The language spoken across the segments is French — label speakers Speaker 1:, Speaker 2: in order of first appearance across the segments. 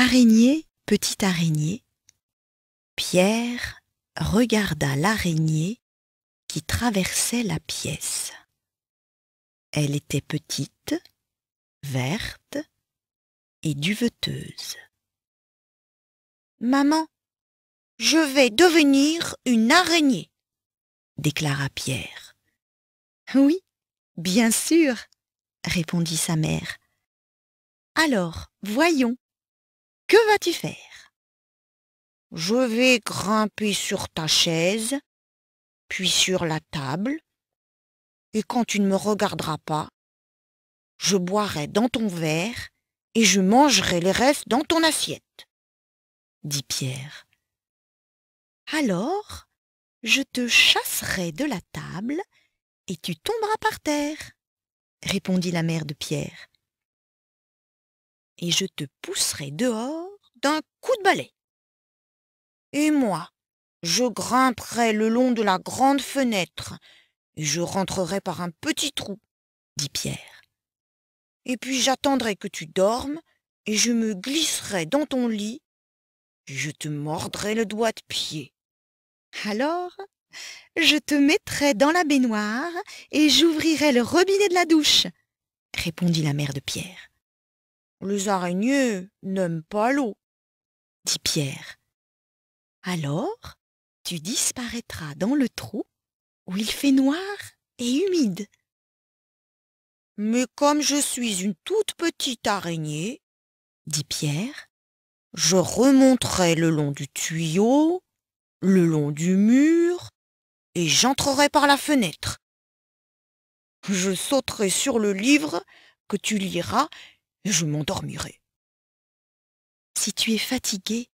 Speaker 1: Araignée, petite araignée, Pierre regarda l'araignée qui traversait la pièce. Elle était petite, verte et duveteuse. Maman, je vais devenir une araignée, déclara Pierre. Oui, bien sûr, répondit sa mère. Alors, voyons, que vas-tu faire Je vais grimper sur ta chaise, puis sur la table, et quand tu ne me regarderas pas, je boirai dans ton verre et je mangerai les restes dans ton assiette, dit Pierre. Alors, je te chasserai de la table et tu tomberas par terre, répondit la mère de Pierre et je te pousserai dehors d'un coup de balai. Et moi, je grimperai le long de la grande fenêtre et je rentrerai par un petit trou, dit Pierre. Et puis j'attendrai que tu dormes et je me glisserai dans ton lit. Et je te mordrai le doigt de pied. Alors, je te mettrai dans la baignoire et j'ouvrirai le robinet de la douche, répondit la mère de Pierre. Les araignées n'aiment pas l'eau, dit Pierre. Alors, tu disparaîtras dans le trou où il fait noir et humide. Mais comme je suis une toute petite araignée, dit Pierre, je remonterai le long du tuyau, le long du mur, et j'entrerai par la fenêtre. Je sauterai sur le livre que tu liras je m'endormirai. Si tu es fatigué,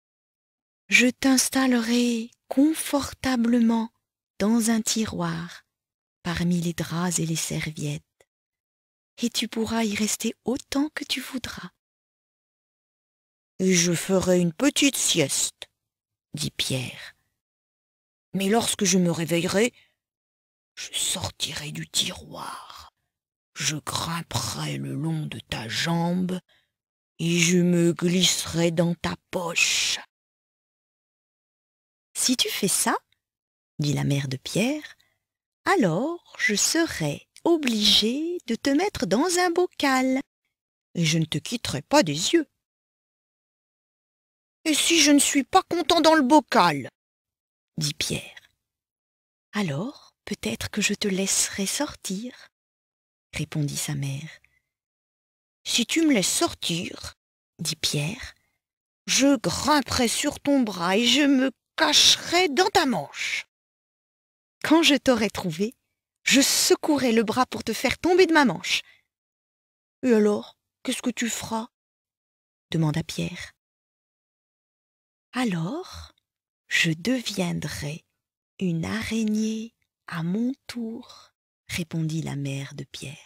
Speaker 1: je t'installerai confortablement dans un tiroir parmi les draps et les serviettes, et tu pourras y rester autant que tu voudras. Et je ferai une petite sieste, dit Pierre. Mais lorsque je me réveillerai, je sortirai du tiroir je grimperai le long de ta jambe et je me glisserai dans ta poche. Si tu fais ça, dit la mère de Pierre, alors je serai obligée de te mettre dans un bocal et je ne te quitterai pas des yeux. Et si je ne suis pas content dans le bocal dit Pierre. Alors, peut-être que je te laisserai sortir répondit sa mère. Si tu me laisses sortir, dit Pierre, je grimperai sur ton bras et je me cacherai dans ta manche. Quand je t'aurai trouvé, je secouerai le bras pour te faire tomber de ma manche. Et alors, qu'est-ce que tu feras demanda Pierre. Alors, je deviendrai une araignée à mon tour répondit la mère de Pierre.